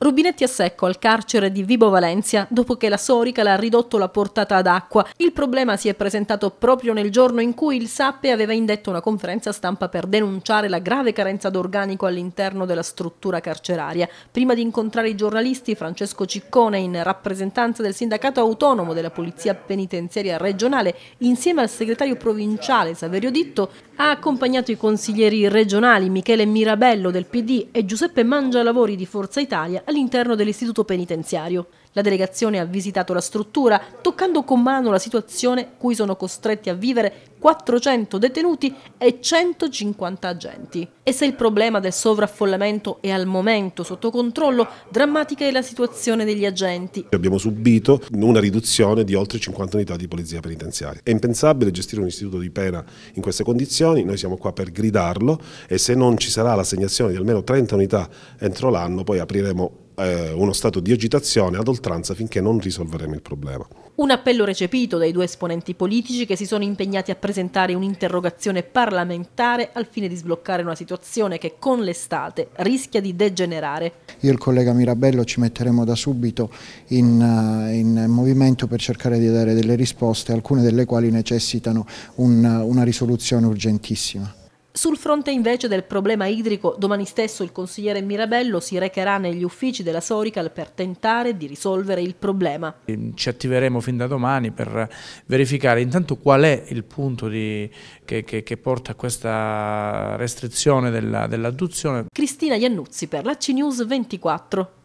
Rubinetti a secco al carcere di Vibo Valencia dopo che la Sorica l'ha ridotto la portata ad acqua. Il problema si è presentato proprio nel giorno in cui il SAPPE aveva indetto una conferenza stampa per denunciare la grave carenza d'organico all'interno della struttura carceraria. Prima di incontrare i giornalisti, Francesco Ciccone, in rappresentanza del sindacato autonomo della Polizia Penitenziaria regionale, insieme al segretario provinciale Saverio Ditto, ha accompagnato i consiglieri regionali Michele Mirabello del PD e Giuseppe Mangialavori di Forza Italia all'interno dell'istituto penitenziario. La delegazione ha visitato la struttura, toccando con mano la situazione cui sono costretti a vivere 400 detenuti e 150 agenti. E se il problema del sovraffollamento è al momento sotto controllo, drammatica è la situazione degli agenti. Abbiamo subito una riduzione di oltre 50 unità di polizia penitenziaria. È impensabile gestire un istituto di pena in queste condizioni, noi siamo qua per gridarlo e se non ci sarà l'assegnazione di almeno 30 unità entro l'anno poi apriremo eh, uno stato di agitazione ad oltranza finché non risolveremo il problema. Un appello recepito dai due esponenti politici che si sono impegnati a presentare un'interrogazione parlamentare al fine di sbloccare una situazione che con l'estate rischia di degenerare. Io e il collega Mirabello ci metteremo da subito in, eh, in movimento per cercare di dare delle risposte, alcune delle quali necessitano un, una risoluzione urgentissima. Sul fronte invece del problema idrico, domani stesso il consigliere Mirabello si recherà negli uffici della Sorical per tentare di risolvere il problema. Ehm, ci attiveremo fin da domani per verificare intanto qual è il punto di, che, che, che, porta a questa restrizione dell'adduzione. Dell Cristina Iannuzzi per la CNews 24.